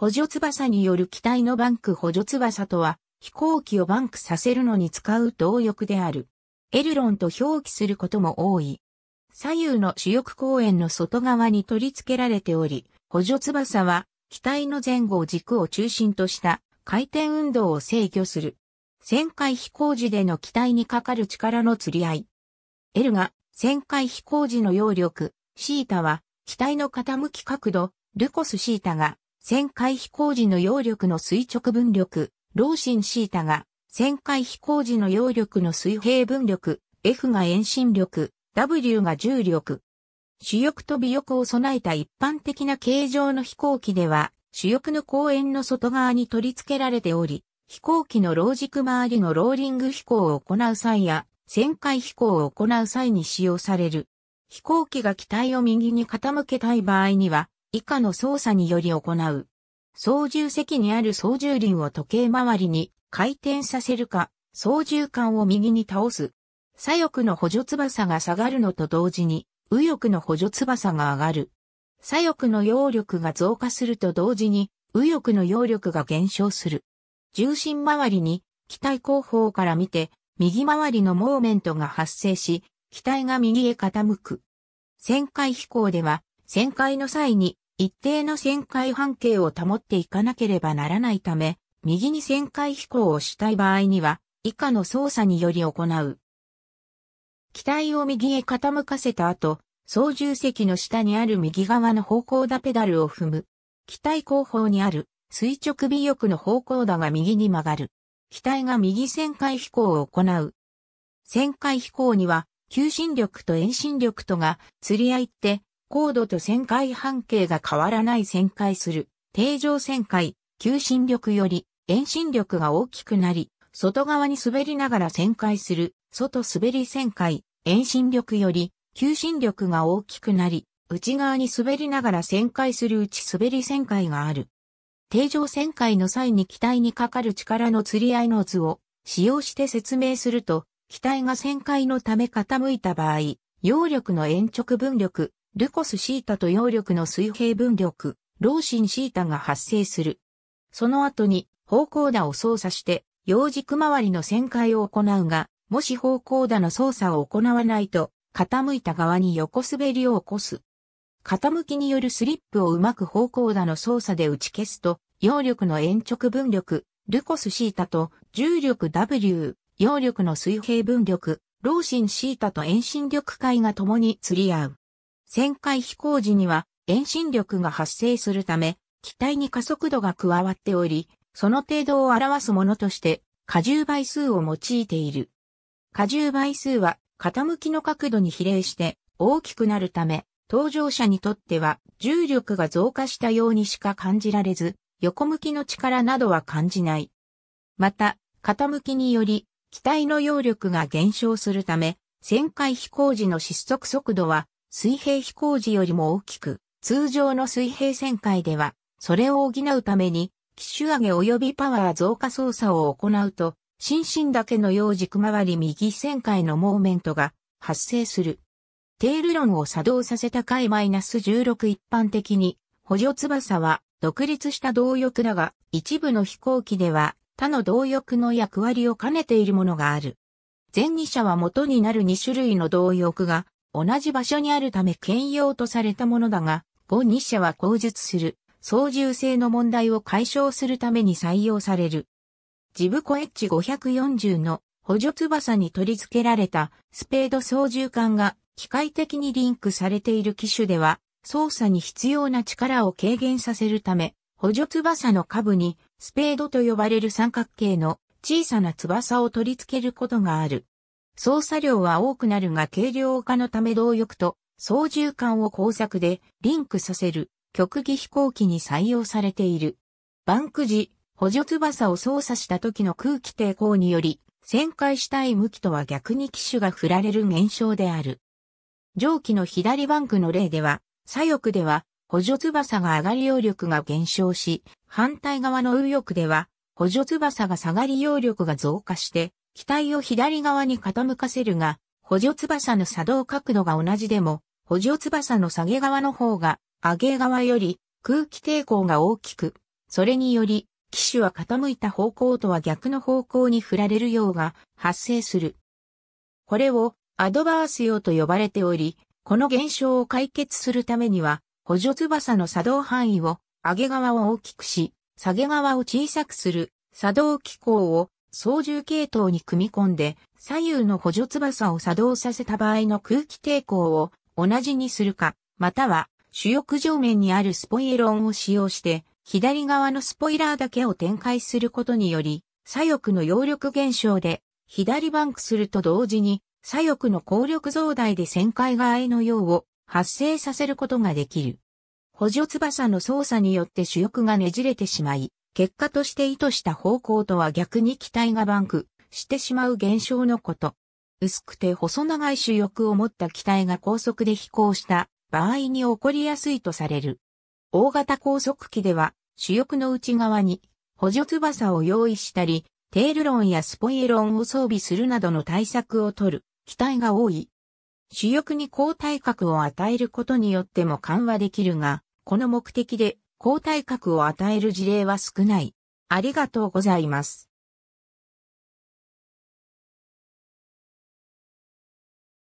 補助翼による機体のバンク補助翼とは、飛行機をバンクさせるのに使う動翼である。エルロンと表記することも多い。左右の主翼公園の外側に取り付けられており、補助翼は、機体の前後軸を中心とした回転運動を制御する。旋回飛行時での機体にかかる力の釣り合い。L が旋回飛行時の揚力、シータは機体の傾き角度、ルコスシータが旋回飛行時の揚力の垂直分力、ローシンシータが、旋回飛行時の揚力の水平分力、F が遠心力、W が重力。主翼と尾翼を備えた一般的な形状の飛行機では、主翼の公園の外側に取り付けられており、飛行機のロ軸周りのローリング飛行を行う際や、旋回飛行を行う際に使用される。飛行機が機体を右に傾けたい場合には、以下の操作により行う。操縦席にある操縦輪を時計回りに回転させるか、操縦桿を右に倒す。左翼の補助翼が下がるのと同時に、右翼の補助翼が上がる。左翼の揚力が増加すると同時に、右翼の揚力が減少する。重心周りに、機体後方から見て、右回りのモーメントが発生し、機体が右へ傾く。旋回飛行では、旋回の際に一定の旋回半径を保っていかなければならないため、右に旋回飛行をしたい場合には、以下の操作により行う。機体を右へ傾かせた後、操縦席の下にある右側の方向だペダルを踏む。機体後方にある垂直尾翼の方向だが右に曲がる。機体が右旋回飛行を行う。旋回飛行には、求心力と遠心力とが釣り合いって高度と旋回半径が変わらない旋回する、定常旋回、求心力より遠心力が大きくなり、外側に滑りながら旋回する、外滑り旋回、遠心力より求心力が大きくなり、内側に滑りながら旋回する内滑り旋回がある。定常旋回の際に機体にかかる力の釣り合いの図を使用して説明すると、機体が旋回のため傾いた場合、揚力の延直分力、ルコスシータと揚力の水平分力、老心シータが発生する。その後に方向打を操作して、陽軸周りの旋回を行うが、もし方向打の操作を行わないと、傾いた側に横滑りを起こす。傾きによるスリップをうまく方向打の操作で打ち消すと、揚力の延直分力、ルコスシータと重力 W、揚力の水平分力、老心シータと遠心力解が共に釣り合う。旋回飛行時には遠心力が発生するため、機体に加速度が加わっており、その程度を表すものとして、荷重倍数を用いている。荷重倍数は傾きの角度に比例して大きくなるため、搭乗者にとっては重力が増加したようにしか感じられず、横向きの力などは感じない。また、傾きにより、機体の揚力が減少するため、旋回飛行時の失速速度は水平飛行時よりも大きく、通常の水平旋回では、それを補うために、機種上げ及びパワー増加操作を行うと、心身だけの用軸回り右旋回のモーメントが発生する。テール論を作動させた回マイナス -16 一般的に、補助翼は独立した動翼だが、一部の飛行機では他の動翼の役割を兼ねているものがある。前2社は元になる2種類の動翼が同じ場所にあるため兼用とされたものだが、後日社は口述する、操縦性の問題を解消するために採用される。ジブコエッジ540の補助翼に取り付けられたスペード操縦桿が機械的にリンクされている機種では操作に必要な力を軽減させるため補助翼の下部にスペードと呼ばれる三角形の小さな翼を取り付けることがある。操作量は多くなるが軽量化のため動翼と操縦桿を工作でリンクさせる極技飛行機に採用されている。バンク時、補助翼を操作した時の空気抵抗により、旋回したい向きとは逆に機種が振られる現象である。上記の左バンクの例では、左翼では補助翼が上がり揚力が減少し、反対側の右翼では補助翼が下がり揚力が増加して、機体を左側に傾かせるが、補助翼の作動角度が同じでも、補助翼の下げ側の方が、上げ側より空気抵抗が大きく、それにより、機種は傾いた方向とは逆の方向に振られるようが発生する。これをアドバース用と呼ばれており、この現象を解決するためには、補助翼の作動範囲を上げ側を大きくし、下げ側を小さくする作動機構を操縦系統に組み込んで左右の補助翼を作動させた場合の空気抵抗を同じにするか、または主翼上面にあるスポイエロンを使用して左側のスポイラーだけを展開することにより左翼の揚力現象で左バンクすると同時に左翼の効力増大で旋回側への用を発生させることができる。補助翼の操作によって主翼がねじれてしまい、結果として意図した方向とは逆に機体がバンクしてしまう現象のこと。薄くて細長い主翼を持った機体が高速で飛行した場合に起こりやすいとされる。大型高速機では主翼の内側に補助翼を用意したり、テールロンやスポイエロンを装備するなどの対策を取る機体が多い。主翼に高体格を与えることによっても緩和できるが、この目的で交代格を与える事例は少ない。ありがとうございます。